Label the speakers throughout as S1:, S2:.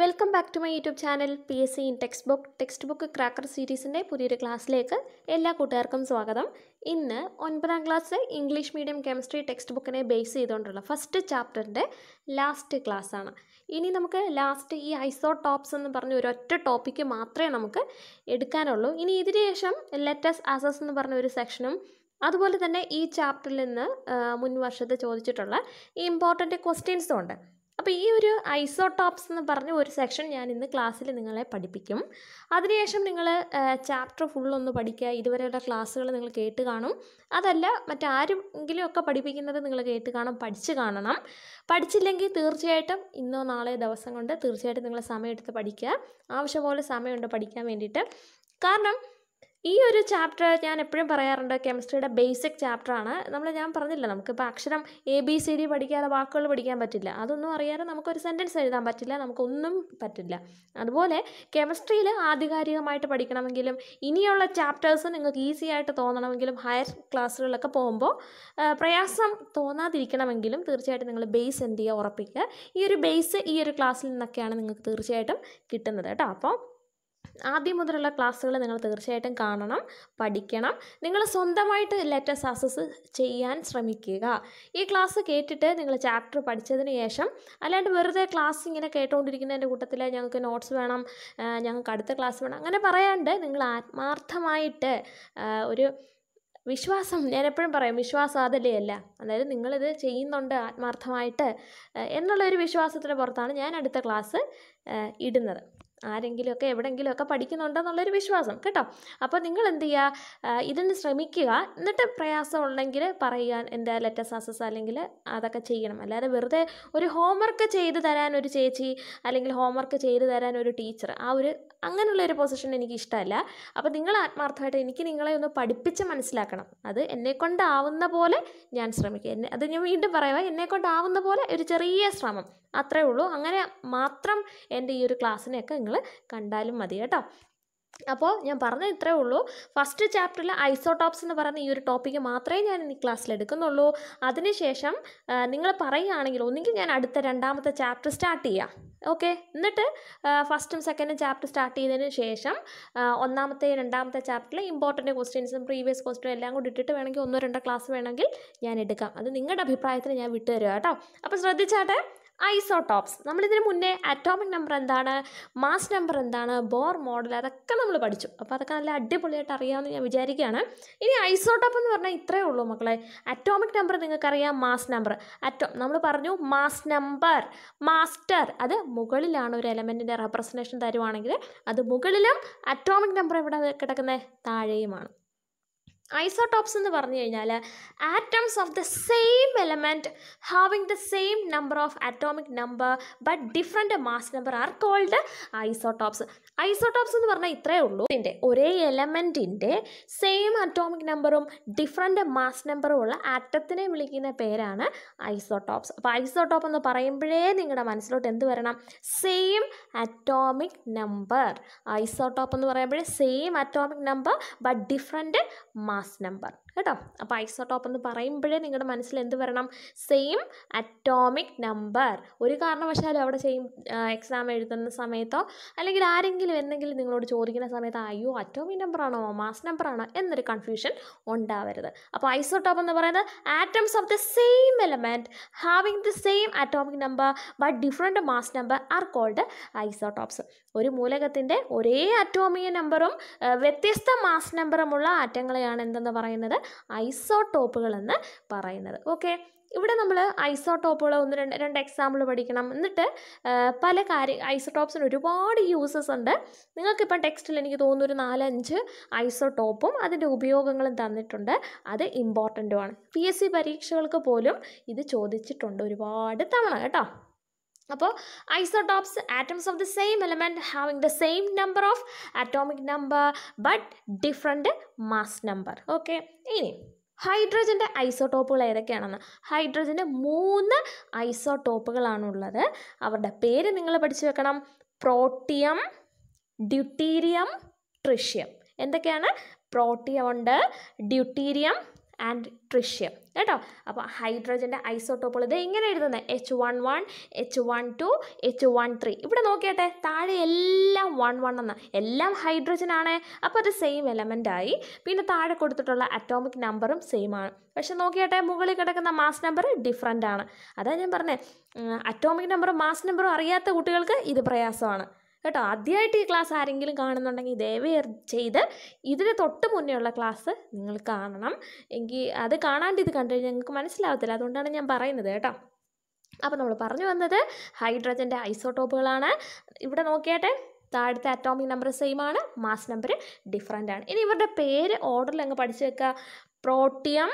S1: welcome back to my YouTube channel P S C in text book text book cracker സീരീസിൻ്റെ പുതിയൊരു ക്ലാസ്സിലേക്ക് എല്ലാ കൂട്ടുകാർക്കും സ്വാഗതം ഇന്ന് ഒൻപതാം class English medium chemistry text ബുക്കിനെ ബേസ് ചെയ്തുകൊണ്ടുള്ള ഫസ്റ്റ് ചാപ്റ്ററിൻ്റെ ലാസ്റ്റ് ക്ലാസ്സാണ് ഇനി നമുക്ക് ലാസ്റ്റ് ഈ ഐസോടോപ്സ് എന്ന് പറഞ്ഞ ഒരൊറ്റ ടോപ്പിക്ക് മാത്രമേ നമുക്ക് എടുക്കാനുള്ളൂ ഇനി ഇതിനുശേഷം ലെറ്റസ് ആസസ് എന്ന് പറഞ്ഞ ഒരു സെക്ഷനും അതുപോലെ തന്നെ ഈ ചാപ്റ്ററിൽ നിന്ന് മുൻ ചോദിച്ചിട്ടുള്ള ഇമ്പോർട്ടൻറ്റ് ക്വസ്റ്റ്യൻസും ഉണ്ട് അപ്പോൾ ഈ ഒരു ഐസോടോപ്സ് എന്ന് പറഞ്ഞ ഒരു സെക്ഷൻ ഞാൻ ഇന്ന് ക്ലാസ്സിൽ നിങ്ങളെ പഠിപ്പിക്കും അതിനുശേഷം നിങ്ങൾ ചാപ്റ്റർ ഫുള്ളൊന്ന് പഠിക്കുക ഇതുവരെയുള്ള ക്ലാസ്സുകൾ നിങ്ങൾ കേട്ട് കാണും അതല്ല മറ്റാരെങ്കിലും ഒക്കെ പഠിപ്പിക്കുന്നത് നിങ്ങൾ കേട്ട് കാണും പഠിച്ച് കാണണം പഠിച്ചില്ലെങ്കിൽ തീർച്ചയായിട്ടും ഇന്നോ നാളെയോ ദിവസം കൊണ്ട് തീർച്ചയായിട്ടും നിങ്ങൾ സമയമെടുത്ത് പഠിക്കുക ആവശ്യം പോലെ സമയമുണ്ട് പഠിക്കാൻ വേണ്ടിയിട്ട് കാരണം ഈ ഒരു ചാപ്റ്റർ ഞാൻ എപ്പോഴും പറയാറുണ്ട് കെമിസ്ട്രിയുടെ ബേസിക് ചാപ്റ്ററാണ് നമ്മൾ ഞാൻ പറഞ്ഞില്ല നമുക്കിപ്പോൾ അക്ഷരം എ ബി സി ഡി പഠിക്കാതെ വാക്കുകൾ പഠിക്കാൻ പറ്റില്ല അതൊന്നും അറിയാതെ നമുക്കൊരു സെൻറ്റൻസ് എഴുതാൻ പറ്റില്ല നമുക്കൊന്നും പറ്റില്ല അതുപോലെ കെമിസ്ട്രിയിൽ ആധികാരികമായിട്ട് പഠിക്കണമെങ്കിലും ഇനിയുള്ള ചാപ്റ്റേഴ്സ് നിങ്ങൾക്ക് ഈസി ആയിട്ട് തോന്നണമെങ്കിലും ഹയർ ക്ലാസ്സുകളിലൊക്കെ പോകുമ്പോൾ പ്രയാസം തോന്നാതിരിക്കണമെങ്കിലും തീർച്ചയായിട്ടും നിങ്ങൾ ബേസ് എന്ത് ചെയ്യുക ഉറപ്പിക്കുക ഈ ഒരു ബേസ് ഈ ഒരു ക്ലാസ്സിൽ നിന്നൊക്കെയാണ് നിങ്ങൾക്ക് തീർച്ചയായിട്ടും കിട്ടുന്നത് കേട്ടോ അപ്പോൾ ആദ്യം മുതലുള്ള ക്ലാസ്സുകൾ നിങ്ങൾ തീർച്ചയായിട്ടും കാണണം പഠിക്കണം നിങ്ങൾ സ്വന്തമായിട്ട് ലെറ്റർ സാസസ് ചെയ്യാൻ ശ്രമിക്കുക ഈ ക്ലാസ് കേട്ടിട്ട് നിങ്ങൾ ചാപ്റ്റർ പഠിച്ചതിന് ശേഷം അല്ലാണ്ട് വെറുതെ ക്ലാസ് ഇങ്ങനെ കേട്ടുകൊണ്ടിരിക്കുന്നതിൻ്റെ കൂട്ടത്തിൽ ഞങ്ങൾക്ക് നോട്ട്സ് വേണം ഞങ്ങൾക്ക് അടുത്ത ക്ലാസ് വേണം അങ്ങനെ പറയാണ്ട് നിങ്ങൾ ആത്മാർത്ഥമായിട്ട് ഒരു വിശ്വാസം ഞാൻ എപ്പോഴും പറയും വിശ്വാസാതലയല്ല അതായത് നിങ്ങളിത് ചെയ്യുന്നുണ്ട് ആത്മാർത്ഥമായിട്ട് എന്നുള്ളൊരു വിശ്വാസത്തിന് പുറത്താണ് ഞാൻ അടുത്ത ക്ലാസ് ഇടുന്നത് ആരെങ്കിലുമൊക്കെ എവിടെയെങ്കിലുമൊക്കെ പഠിക്കുന്നുണ്ടെന്നുള്ളൊരു വിശ്വാസം കേട്ടോ അപ്പോൾ നിങ്ങൾ എന്ത് ചെയ്യുക ഇതിന് ശ്രമിക്കുക എന്നിട്ട് പ്രയാസം ഉണ്ടെങ്കിൽ പറയുക എന്താ ലെറ്റസ് സാസസ് അല്ലെങ്കിൽ അതൊക്കെ ചെയ്യണം അല്ലാതെ വെറുതെ ഒരു ഹോംവർക്ക് ചെയ്ത് തരാൻ ഒരു ചേച്ചി അല്ലെങ്കിൽ ഹോംവർക്ക് ചെയ്ത് തരാൻ ഒരു ടീച്ചർ ആ ഒരു അങ്ങനെയുള്ള ഒരു പൊസിഷൻ എനിക്ക് ഇഷ്ടമല്ല അപ്പോൾ നിങ്ങൾ ആത്മാർത്ഥമായിട്ട് എനിക്ക് നിങ്ങളെ ഒന്ന് പഠിപ്പിച്ച് മനസ്സിലാക്കണം അത് എന്നെക്കൊണ്ടാവുന്ന പോലെ ഞാൻ ശ്രമിക്കുക എന്നെ അത് ഞാൻ വീണ്ടും പറയുക എന്നെക്കൊണ്ടാവുന്ന പോലെ ഒരു ചെറിയ ശ്രമം അത്രേ ഉള്ളൂ അങ്ങനെ മാത്രം എൻ്റെ ഈ ഒരു ക്ലാസ്സിനെയൊക്കെ നിങ്ങൾ കണ്ടാലും മതി കേട്ടോ അപ്പോൾ ഞാൻ പറഞ്ഞ ഇത്രേ ഉള്ളൂ ഫസ്റ്റ് ചാപ്റ്ററിൽ ഐസോടോപ്സ് എന്ന് പറയുന്ന ഈ ഒരു ടോപ്പിക്ക് മാത്രമേ ഞാൻ ഈ ക്ലാസ്സിൽ എടുക്കുന്നുള്ളൂ അതിനുശേഷം നിങ്ങൾ പറയുകയാണെങ്കിൽ ഒന്നുകിൽ ഞാൻ അടുത്ത രണ്ടാമത്തെ ചാപ്റ്റർ സ്റ്റാർട്ട് ചെയ്യാം ഓക്കെ എന്നിട്ട് ഫസ്റ്റും സെക്കൻഡും ചാപ്റ്റർ സ്റ്റാർട്ട് ചെയ്തതിന് ശേഷം ഒന്നാമത്തെ രണ്ടാമത്തെ ചാപ്റ്ററിൽ ഇമ്പോർട്ടൻറ്റ് ക്വസ്റ്റ്യൻസും പ്രീവിയസ് ക്വസ്റ്റ്യനും എല്ലാം കൂടി ഇട്ടിട്ട് വേണമെങ്കിൽ ഒന്നോ രണ്ടോ ക്ലാസ് വേണമെങ്കിൽ ഞാൻ എടുക്കാം അത് നിങ്ങളുടെ അഭിപ്രായത്തിന് ഞാൻ വിട്ടുതരാം കേട്ടോ അപ്പോൾ ശ്രദ്ധിച്ചാട്ടെ ഐസോടോപ്സ് നമ്മളിതിന് മുന്നേ അറ്റോമിക് നമ്പർ എന്താണ് മാസ് നമ്പർ എന്താണ് ബോർ മോഡൽ അതൊക്കെ നമ്മൾ പഠിച്ചു അപ്പോൾ അതൊക്കെ നല്ല അടിപൊളിയായിട്ട് അറിയാമെന്ന് ഞാൻ വിചാരിക്കുകയാണ് ഇനി ഐസോടോപ്പ് എന്ന് പറഞ്ഞാൽ ഇത്രയേ ഉള്ളൂ മക്കളെ അറ്റോമിക് നമ്പർ നിങ്ങൾക്കറിയാം മാസ് നമ്പർ അറ്റോ നമ്മൾ പറഞ്ഞു മാസ് നമ്പർ മാസ്റ്റർ അത് മുകളിലാണ് ഒരു എലമെൻറ്റിൻ്റെ റെപ്രസെൻറ്റേഷൻ തരുവാണെങ്കിൽ അത് മുകളിലും അറ്റോമിക് നമ്പർ എവിടെ കിടക്കുന്നത് താഴെയുമാണ് ഐസോടോപ്സ് എന്ന് പറഞ്ഞു കഴിഞ്ഞാൽ atoms of the same element having the same number of atomic number but different mass number are called isotopes isotopes എന്ന് പറഞ്ഞാൽ ഇത്രയേ ഉള്ളൂ ഇതിൻ്റെ ഒരേ എലമെൻറ്റിൻ്റെ സെയിം അറ്റോമിക് നമ്പറും ഡിഫറെൻ്റ് മാസ് നമ്പറും ഉള്ള ആറ്റത്തിനെ വിളിക്കുന്ന പേരാണ് ഐസോടോപ്സ് അപ്പോൾ ഐസോടോപ്പ് എന്ന് പറയുമ്പോഴേ നിങ്ങളുടെ മനസ്സിലോട്ട് എന്ത് വരണം സെയിം അറ്റോമിക് നമ്പർ ഐസോടോപ്പ് എന്ന് പറയുമ്പോഴേ same atomic number but different mass mass number കേട്ടോ അപ്പോൾ ഐസോടോപ്പ് എന്ന് പറയുമ്പോഴേ നിങ്ങളുടെ മനസ്സിൽ എന്ത് വരണം സെയിം അറ്റോമിക് നമ്പർ ഒരു കാരണവശാലും അവിടെ ചെയ്യും എക്സാം എഴുതുന്ന സമയത്തോ അല്ലെങ്കിൽ ആരെങ്കിലും എന്തെങ്കിലും നിങ്ങളോട് ചോദിക്കുന്ന സമയത്ത് അയ്യോ അറ്റോമിക് നമ്പറാണോ മാസ് നമ്പറാണോ എന്നൊരു കൺഫ്യൂഷൻ ഉണ്ടാവരുത് അപ്പോൾ ഐസോടോപ്പ് എന്ന് പറയുന്നത് atoms of the same element having the same atomic number but different mass number are called isotopes ഒരു മൂലകത്തിൻ്റെ ഒരേ അറ്റോമിക നമ്പറും വ്യത്യസ്ത മാസ് നമ്പറുമുള്ള ആറ്റങ്ങളെയാണ് എന്തെന്ന് പറയുന്നത് ഐസോടോപ്പുകൾ എന്ന് പറയുന്നത് ഓക്കെ ഇവിടെ നമ്മൾ ഐസോടോപ്പുകൾ ഒന്ന് രണ്ട് രണ്ട് എക്സാമ്പിൾ പഠിക്കണം എന്നിട്ട് പല കാര്യ ഐസോടോപ്സിന് ഒരുപാട് യൂസസ് ഉണ്ട് നിങ്ങൾക്കിപ്പം ടെക്സ്റ്റിൽ എനിക്ക് തോന്നുന്നു ഒരു നാലഞ്ച് ഐസോടോപ്പും അതിൻ്റെ ഉപയോഗങ്ങളും തന്നിട്ടുണ്ട് അത് ഇമ്പോർട്ടൻ്റുമാണ് പി എസ് സി പരീക്ഷകൾക്ക് പോലും ഇത് ചോദിച്ചിട്ടുണ്ട് ഒരുപാട് തവണ കേട്ടോ അപ്പോൾ isotopes atoms of the same element having the same number of atomic number but different mass number okay ഇനി ഹൈഡ്രജൻ്റെ ഐസോടോപ്പുകൾ ഏതൊക്കെയാണെന്ന് ഹൈഡ്രജന് മൂന്ന് ഐസോടോപ്പുകളാണുള്ളത് അവരുടെ പേര് നിങ്ങൾ പഠിച്ചു വെക്കണം പ്രോട്ടിയം ഡ്യൂട്ടീരിയം ട്രിഷ്യം എന്തൊക്കെയാണ് പ്രോട്ടിയം ഉണ്ട് ഡ്യൂട്ടീരിയം ആൻഡ് ട്രിഷ്യം കേട്ടോ അപ്പോൾ ഹൈഡ്രോജൻ്റെ ഐസോട്ടോപ്പുകൾ ഇത് എങ്ങനെ എഴുതുന്നത് H one one H one two H one three ഇവിടെ നോക്കിയട്ടെ താഴെ എല്ലാം വൺ വൺ എന്നാണ് എല്ലാം ഹൈഡ്രജനാണ് അപ്പോൾ അത് സെയിം എലമെൻ്റായി പിന്നെ താഴെ കൊടുത്തിട്ടുള്ള അറ്റോമിക് നമ്പറും സെയിം ആണ് പക്ഷെ നോക്കിയട്ടെ മുകളിൽ കിടക്കുന്ന മാസ് നമ്പർ ഡിഫറൻ്റ് ആണ് അതാണ് ഞാൻ പറഞ്ഞത് അറ്റോമിക് നമ്പറും മാസ് നമ്പറും അറിയാത്ത കുട്ടികൾക്ക് ഇത് പ്രയാസമാണ് കേട്ടോ ആദ്യമായിട്ട് ഈ ക്ലാസ് ആരെങ്കിലും കാണുന്നുണ്ടെങ്കിൽ ദയവേ ചെയ്ത് ഇതിന് തൊട്ട് മുന്നേ ഉള്ള ക്ലാസ് നിങ്ങൾ കാണണം എങ്കിൽ അത് കാണാണ്ട് ഇത് കണ്ടു കഴിഞ്ഞാൽ നിങ്ങൾക്ക് മനസ്സിലാവത്തില്ല അതുകൊണ്ടാണ് ഞാൻ പറയുന്നത് കേട്ടോ അപ്പോൾ നമ്മൾ പറഞ്ഞു വന്നത് ഹൈഡ്രജൻ്റെ ഐസോടോപ്പുകളാണ് ഇവിടെ നോക്കിയാട്ടെ താഴത്തെ അറ്റോമിക് നമ്പർ സെയിം ആണ് മാസ് നമ്പർ ഡിഫറെൻ്റ് ആണ് ഇനി ഇവരുടെ പേര് ഓർഡറിൽ അങ്ങ് പഠിച്ചു വെക്കുക പ്രോട്ടിയം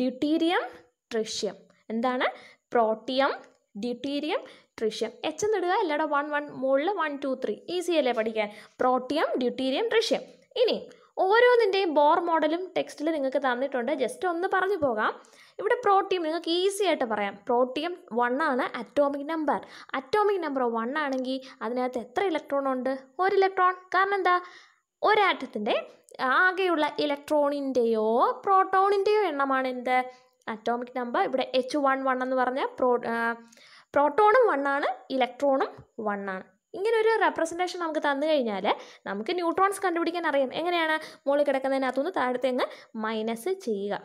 S1: ഡ്യൂട്ടീരിയം ട്രിഷ്യം എന്താണ് പ്രോട്ടിയം ഡ്യൂട്ടീരിയം ട്രിഷ്യം എച്ച് എന്ന് ഇടുക എല്ലാടെ വൺ വൺ മുകളിൽ വൺ ടു ത്രീ ഈസി അല്ലേ പഠിക്കാൻ പ്രോട്ടിയം ഡ്യൂട്ടീരിയം ട്രിഷ്യം ഇനി ഓരോന്നിൻ്റെയും ബോർ മോഡലും ടെക്സ്റ്റിൽ നിങ്ങൾക്ക് തന്നിട്ടുണ്ട് ജസ്റ്റ് ഒന്ന് പറഞ്ഞു പോകാം ഇവിടെ പ്രോട്ടീം നിങ്ങൾക്ക് ഈസി ആയിട്ട് പറയാം പ്രോട്ടീം വൺ ആണ് atomic number atomic number one ആണെങ്കിൽ അതിനകത്ത് എത്ര ഇലക്ട്രോൺ ഉണ്ട് ഒരു ഇലക്ട്രോൺ കാരണം എന്താ ഒരാറ്റത്തിൻ്റെ ആകെയുള്ള ഇലക്ട്രോണിൻ്റെയോ പ്രോട്ടോണിൻ്റെയോ എണ്ണമാണ് എന്ത് അറ്റോമിക് നമ്പർ ഇവിടെ എച്ച് വൺ വൺ എന്ന് പറഞ്ഞാൽ പ്രോ പ്രോട്ടോണും വണ്ണാണ് ഇലക്ട്രോണും വണ്ണാണ് ഇങ്ങനെ ഒരു റെപ്രസെൻറ്റേഷൻ നമുക്ക് തന്നു കഴിഞ്ഞാൽ നമുക്ക് ന്യൂട്രോൺസ് കണ്ടുപിടിക്കാൻ അറിയാം എങ്ങനെയാണ് മുകളിൽ കിടക്കുന്നതിനകത്തുനിന്ന് അങ്ങ് മൈനസ് ചെയ്യുക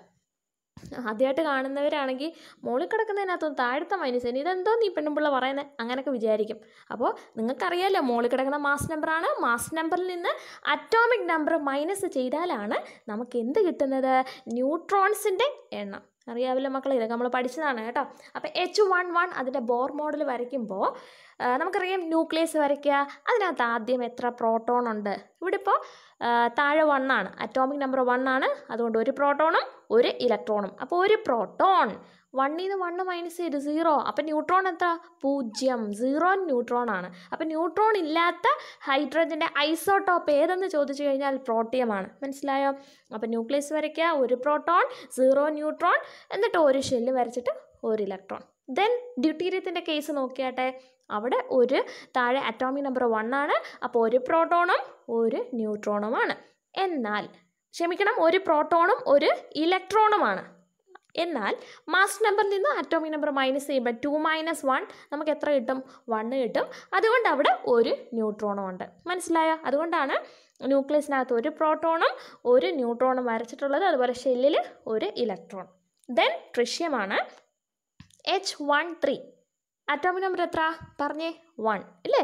S1: ആദ്യമായിട്ട് കാണുന്നവരാണെങ്കിൽ മുകളിൽ കിടക്കുന്നതിനകത്തുനിന്ന് താഴത്തെ മൈനസ് ചെയ്യുന്നത് ഇതെന്തോ നീ പെണ്ണുമ്പിള്ള പറയുന്നത് അങ്ങനെയൊക്കെ വിചാരിക്കും അപ്പോൾ നിങ്ങൾക്കറിയാമല്ലോ മുകളിൽ കിടക്കുന്ന മാസ് നമ്പറാണ് മാസ് നമ്പറിൽ നിന്ന് അറ്റോമിക് നമ്പർ മൈനസ് ചെയ്താലാണ് നമുക്ക് എന്ത് കിട്ടുന്നത് ന്യൂട്രോൺസിൻ്റെ എണ്ണം അറിയാവില്ല മക്കളെ ഇതൊക്കെ നമ്മൾ പഠിച്ചതാണ് കേട്ടോ അപ്പോൾ എച്ച് വൺ വൺ അതിൻ്റെ ബോർ മോഡൽ വരയ്ക്കുമ്പോൾ നമുക്കറിയാം ന്യൂക്ലിയസ് വരയ്ക്കുക അതിനകത്ത് ആദ്യം എത്ര പ്രോട്ടോൺ ഉണ്ട് ഇവിടെ ഇപ്പോൾ താഴെ വണ്ണാണ് അറ്റോമിക് നമ്പർ വണ്ണാണ് അതുകൊണ്ട് ഒരു പ്രോട്ടോണും ഒരു ഇലക്ട്രോണും അപ്പോൾ ഒരു പ്രോട്ടോൺ വണ്ണിൽ നിന്ന് വണ്ണ് മൈനസ് ചെയ്ത് സീറോ അപ്പം ന്യൂട്രോൺ എത്ര പൂജ്യം സീറോ ന്യൂട്രോൺ ആണ് അപ്പം ന്യൂട്രോൺ ഇല്ലാത്ത ഹൈഡ്രജൻ്റെ ഐസോട്ടോപ്പ് ഏതെന്ന് ചോദിച്ചു കഴിഞ്ഞാൽ പ്രോട്ടിയമാണ് മനസ്സിലായോ അപ്പം ന്യൂക്ലിയസ് വരയ്ക്കുക ഒരു പ്രോട്ടോൺ സീറോ ന്യൂട്രോൺ എന്നിട്ട് ഒരു ഷെല്ല് വരച്ചിട്ട് ഒരു ഇലക്ട്രോൺ ദെൻ ഡ്യൂട്ടീരിയത്തിൻ്റെ കേസ് നോക്കിയാട്ടെ അവിടെ ഒരു താഴെ അറ്റോമിക് നമ്പർ വൺ ആണ് അപ്പോൾ ഒരു പ്രോട്ടോണും ഒരു ന്യൂട്രോണുമാണ് എന്നാൽ ക്ഷമിക്കണം ഒരു പ്രോട്ടോണും ഒരു ഇലക്ട്രോണുമാണ് എന്നാൽ മാസ് നമ്പറിൽ നിന്ന് ആറ്റോമിക് നമ്പർ മൈനസ് ചെയ്യുമ്പോൾ ടു മൈനസ് വൺ നമുക്ക് എത്ര കിട്ടും വണ്ണ് കിട്ടും അതുകൊണ്ട് അവിടെ ഒരു ന്യൂട്രോണും ഉണ്ട് മനസ്സിലായോ അതുകൊണ്ടാണ് ന്യൂക്ലിയസിനകത്ത് ഒരു പ്രോട്ടോണും ഒരു ന്യൂട്രോണും വരച്ചിട്ടുള്ളത് അതുപോലെ ഷെല്ലിൽ ഒരു ഇലക്ട്രോൺ ദെൻ ട്രിഷ്യമാണ് H one three atomic number എത്ര പറഞ്ഞേ വൺ ഇല്ലേ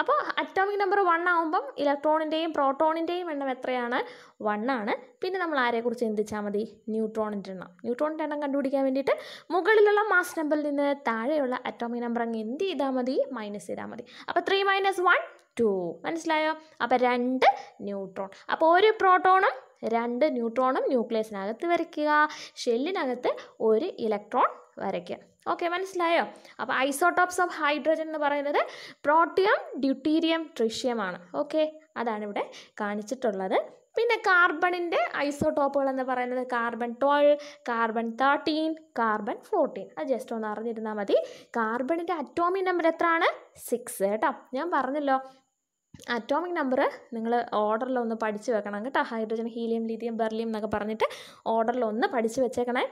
S1: അപ്പോൾ അറ്റോമിക് നമ്പർ വൺ ആകുമ്പം ഇലക്ട്രോണിൻ്റെയും പ്രോട്ടോണിൻ്റെയും എണ്ണം എത്രയാണ് വൺ ആണ് പിന്നെ നമ്മൾ ആരെക്കുറിച്ച് ചിന്തിച്ചാൽ മതി ന്യൂട്രോണിൻ്റെ എണ്ണം ന്യൂട്രോണിൻ്റെ എണ്ണം കണ്ടുപിടിക്കാൻ വേണ്ടിയിട്ട് മുകളിലുള്ള മാസ് നമ്പറിൽ നിന്ന് താഴെയുള്ള അറ്റോമിക് നമ്പർ അങ്ങ് എന്ത് ചെയ്താൽ മതി മൈനസ് ചെയ്താൽ മതി അപ്പോൾ ത്രീ മൈനസ് വൺ ടു മനസ്സിലായോ അപ്പോൾ രണ്ട് ന്യൂട്രോൺ അപ്പോൾ ഒരു പ്രോട്ടോണും രണ്ട് ന്യൂട്രോണും ന്യൂക്ലിയസിനകത്ത് വരയ്ക്കുക ഷെല്ലിനകത്ത് ഒരു ഇലക്ട്രോൺ വരയ്ക്കുക ഓക്കെ മനസ്സിലായോ അപ്പോൾ ഐസോട്ടോപ്സ് ഓഫ് ഹൈഡ്രജൻ എന്ന് പറയുന്നത് പ്രോട്ടിയം ഡ്യൂട്ടീരിയം ട്രിഷ്യമാണ് ഓക്കെ അതാണ് ഇവിടെ കാണിച്ചിട്ടുള്ളത് പിന്നെ കാർബണിൻ്റെ ഐസോടോപ്പുകൾ എന്ന് പറയുന്നത് carbon twelve carbon thirteen carbon fourteen അത് ജസ്റ്റ് ഒന്ന് അറിഞ്ഞിരുന്നാൽ മതി കാർബണിൻ്റെ അറ്റോമിക് നമ്പർ എത്രയാണ് സിക്സ് കേട്ടോ ഞാൻ പറഞ്ഞല്ലോ അറ്റോമിക് നമ്പർ നിങ്ങൾ ഓർഡറിൽ ഒന്ന് പഠിച്ചു വെക്കണം കേട്ടോ ഹൈഡ്രജൻ ഹീലിയം ലിഥിയം ബെർലിയം എന്നൊക്കെ പറഞ്ഞിട്ട് ഓർഡറിൽ ഒന്ന് പഠിച്ചു വെച്ചേക്കണേ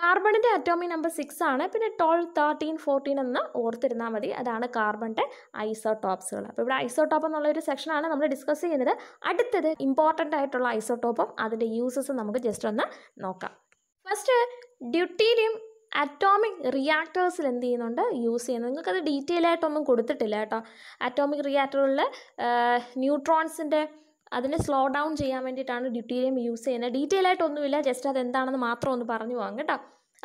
S1: കാർബണിൻ്റെ അറ്റോമി നമ്പർ സിക്സ് ആണ് പിന്നെ ട്വൽവ് തേർട്ടീൻ ഫോർട്ടീൻ എന്ന് ഓർത്തിരുന്നാൽ മതി അതാണ് കാർബണിൻ്റെ ഐസോടോപ്സുകൾ അപ്പോൾ ഇവിടെ ഐസോടോപ്പ് എന്നുള്ള ഒരു സെക്ഷനാണ് നമ്മൾ ഡിസ്കസ് ചെയ്യുന്നത് അടുത്തത് ഇമ്പോർട്ടൻ്റ് ആയിട്ടുള്ള ഐസോടോപ്പും അതിൻ്റെ യൂസസ് നമുക്ക് ജസ്റ്റ് ഒന്ന് നോക്കാം ഫസ്റ്റ് ഡ്യൂട്ടീരിയം അറ്റോമിക് റിയാക്ടേഴ്സിൽ എന്ത് ചെയ്യുന്നുണ്ട് യൂസ് ചെയ്യുന്നത് നിങ്ങൾക്കത് ഡീറ്റെയിൽ ആയിട്ടൊന്നും കൊടുത്തിട്ടില്ല കേട്ടോ അറ്റോമിക് റിയാക്ടറുകളിൽ ന്യൂട്രോൺസിൻ്റെ അതിനെ സ്ലോ ഡൗൺ ചെയ്യാൻ വേണ്ടിയിട്ടാണ് ഡ്യൂട്ടീരിയം യൂസ് ചെയ്യുന്നത് ഡീറ്റെയിൽ ആയിട്ടൊന്നുമില്ല ജസ്റ്റ് അത് എന്താണെന്ന് മാത്രം ഒന്ന് പറഞ്ഞു പോകാം കേട്ടോ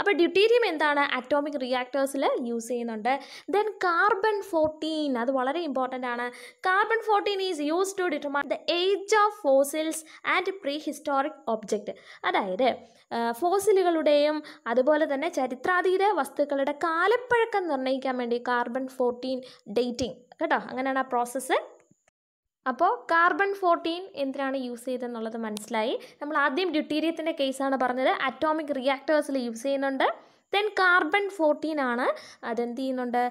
S1: അപ്പോൾ ഡ്യൂട്ടീരിയം എന്താണ് അറ്റോമിക് റിയാക്ടേഴ്സിൽ യൂസ് ചെയ്യുന്നുണ്ട് ദെൻ കാർബൺ ഫോർട്ടീൻ അത് വളരെ ഇമ്പോർട്ടൻ്റ് ആണ് carbon fourteen is use to determine the age of fossils and prehistoric object അതായത് ഫോസിലുകളുടെയും അതുപോലെ തന്നെ ചരിത്രാതീത വസ്തുക്കളുടെ കാലപ്പഴക്കം നിർണ്ണയിക്കാൻ വേണ്ടി കാർബൺ ഫോർട്ടീൻ ഡേറ്റിംഗ് കേട്ടോ അങ്ങനെയാണ് ആ പ്രോസസ്സ് അപ്പോൾ കാർബൺ ഫോർട്ടീൻ എന്തിനാണ് യൂസ് ചെയ്തതെന്നുള്ളത് മനസ്സിലായി നമ്മൾ ആദ്യം ഡ്യൂട്ടീരിയത്തിൻ്റെ കേസാണ് പറഞ്ഞത് അറ്റോമിക് റിയാക്ടേഴ്സിൽ യൂസ് ചെയ്യുന്നുണ്ട് ദെൻ കാർബൺ ഫോർട്ടീൻ ആണ് അതെന്ത് ചെയ്യുന്നുണ്ട്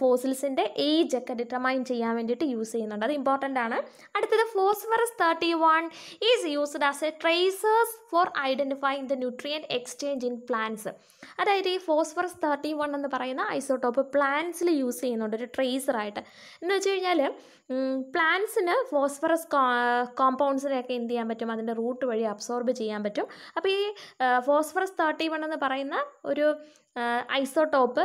S1: ഫോസിൽസിൻ്റെ ഏജ് ഒക്കെ ഡിറ്റർമൈൻ ചെയ്യാൻ വേണ്ടിയിട്ട് യൂസ് ചെയ്യുന്നുണ്ട് അത് ഇമ്പോർട്ടൻ്റ് ആണ് അടുത്തത് phosphorus thirty one is used as a tracers for identify the nutrient exchange in plants അതായത് ഈ ഫോസ്ഫറസ് തേർട്ടി വൺ എന്ന് പറയുന്ന ഐസോട്ടോപ്പ് പ്ലാന്റ്സിൽ യൂസ് ചെയ്യുന്നുണ്ട് ഒരു ട്രേസറായിട്ട് എന്ന് വെച്ച് കഴിഞ്ഞാൽ പ്ലാന്റ്സിന് ഫോസ്ഫറസ് കോമ്പൗണ്ട്സിനെയൊക്കെ എന്ത് ചെയ്യാൻ പറ്റും അതിൻ്റെ റൂട്ട് വഴി അബ്സോർബ് ചെയ്യാൻ പറ്റും അപ്പോൾ ഈ ഫോസ്ഫറസ് തേർട്ടി വൺ എന്ന് പറയുന്ന ഒരു ഐസോടോപ്പ്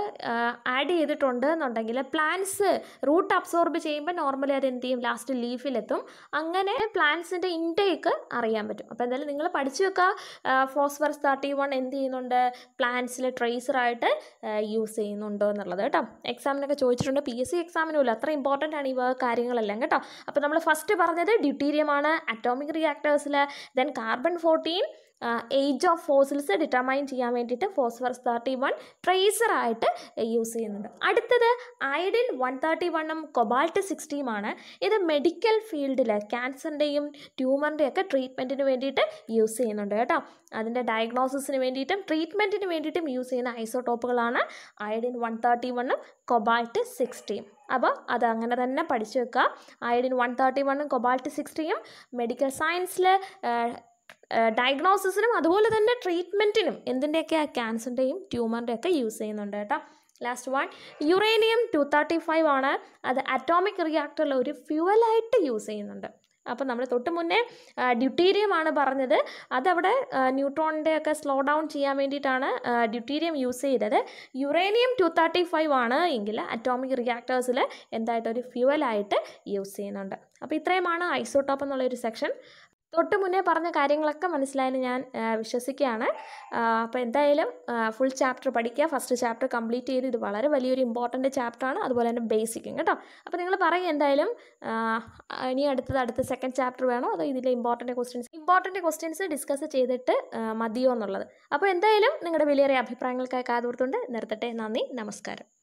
S1: ആഡ് ചെയ്തിട്ടുണ്ട് എന്നുണ്ടെങ്കിൽ പ്ലാന്റ്സ് റൂട്ട് അബ്സോർബ് ചെയ്യുമ്പോൾ നോർമലി അത് എന്ത് ചെയ്യും ലാസ്റ്റ് ലീഫിലെത്തും അങ്ങനെ പ്ലാന്റ്സിൻ്റെ ഇൻടേക്ക് അറിയാൻ പറ്റും അപ്പോൾ എന്തായാലും നിങ്ങൾ പഠിച്ചു വെക്കുക ഫോസ്ഫറസ് തേർട്ടി വൺ എന്ത് ചെയ്യുന്നുണ്ട് പ്ലാന്റ്സിൽ ട്രേസറായിട്ട് യൂസ് ചെയ്യുന്നുണ്ടോ എന്നുള്ളത് കേട്ടോ എക്സാമിനൊക്കെ ചോദിച്ചിട്ടുണ്ട് പി എസ് സി എക്സാമിനും ഇല്ല അത്ര ഇമ്പോർട്ടൻ്റ് ആണ് ഈ കാര്യങ്ങളെല്ലാം കേട്ടോ അപ്പോൾ നമ്മൾ ഫസ്റ്റ് പറഞ്ഞത് ഡ്യൂട്ടീരിയമാണ് അറ്റോമിക് റിയാക്ടേഴ്സിൽ then carbon fourteen age of fossils determine ചെയ്യാൻ വേണ്ടിയിട്ട് ഫോസ്ഫറസ് തേർട്ടി വൺ ട്രേസറായിട്ട് യൂസ് ചെയ്യുന്നുണ്ട് അടുത്തത് അയഡിൻ വൺ തേർട്ടി വണ്ണും കൊബാൾട്ട് സിക്സ്റ്റീമാണ് ഇത് മെഡിക്കൽ ഫീൽഡിൽ ക്യാൻസറിൻ്റെയും ട്യൂമറിൻ്റെയും ഒക്കെ ട്രീറ്റ്മെൻറ്റിന് വേണ്ടിയിട്ട് യൂസ് ചെയ്യുന്നുണ്ട് കേട്ടോ അതിൻ്റെ ഡയഗ്നോസിന് വേണ്ടിയിട്ടും ട്രീറ്റ്മെൻറ്റിന് വേണ്ടിയിട്ടും യൂസ് ചെയ്യുന്ന ഐസോടോപ്പുകളാണ് അയഡിൻ വൺ തേർട്ടി വണ്ണും കൊബാൾട്ട് സിക്സ്റ്റീം അപ്പോൾ അത് അങ്ങനെ തന്നെ പഠിച്ചു വെക്കുക അയഡിൻ വൺ തേർട്ടി വണ്ണും കൊബാൾട്ട് സിക്സ്റ്റിയും മെഡിക്കൽ സയൻസിൽ ഡയഗ്നോസിസിനും അതുപോലെ തന്നെ ട്രീറ്റ്മെൻറ്റിനും എന്തിൻ്റെയൊക്കെ ക്യാൻസറിൻ്റെയും ട്യൂമറിൻ്റെയൊക്കെ യൂസ് ചെയ്യുന്നുണ്ട് കേട്ടോ last one uranium two thirty five ആണ് അത് അറ്റോമിക് റിയാക്ടറിലെ ഒരു ഫ്യൂവലായിട്ട് യൂസ് ചെയ്യുന്നുണ്ട് അപ്പോൾ നമ്മൾ തൊട്ട് മുന്നേ ഡ്യൂട്ടീരിയമാണ് പറഞ്ഞത് അതവിടെ ന്യൂട്രോണിൻ്റെ ഒക്കെ സ്ലോ ഡൗൺ ചെയ്യാൻ വേണ്ടിയിട്ടാണ് ഡ്യൂട്ടീരിയം യൂസ് ചെയ്തത് യുറേനിയം ടു തേർട്ടി ഫൈവ് ആണ് എങ്കിൽ അറ്റോമിക് റിയാക്ടേഴ്സിൽ എന്തായിട്ടൊരു ഫ്യൂവലായിട്ട് യൂസ് ചെയ്യുന്നുണ്ട് അപ്പോൾ ഇത്രയുമാണ് ഐസോടോപ്പ് എന്നുള്ളൊരു സെക്ഷൻ തൊട്ട് മുന്നേ പറഞ്ഞ കാര്യങ്ങളൊക്കെ മനസ്സിലായെന്ന് ഞാൻ വിശ്വസിക്കുകയാണ് അപ്പോൾ എന്തായാലും ഫുൾ ചാപ്റ്റർ പഠിക്കുക ഫസ്റ്റ് ചാപ്റ്റർ കംപ്ലീറ്റ് ചെയ്ത് ഇത് വളരെ വലിയൊരു ചാപ്റ്റർ ചാപ്റ്ററാണ് അതുപോലെ തന്നെ ബേസിക്കും കേട്ടോ അപ്പോൾ നിങ്ങൾ പറയും എന്തായാലും ഇനി അടുത്തത് അടുത്ത സെക്കൻഡ് ചാപ്റ്റർ വേണോ അതോ ഇതിലെ important questions important questions discuss ചെയ്തിട്ട് മതിയോ എന്നുള്ളത് അപ്പോൾ എന്തായാലും നിങ്ങളുടെ വലിയ അഭിപ്രായങ്ങൾക്കായി കാതോർത്തുകൊണ്ട് നിർത്തട്ടെ നന്ദി നമസ്കാരം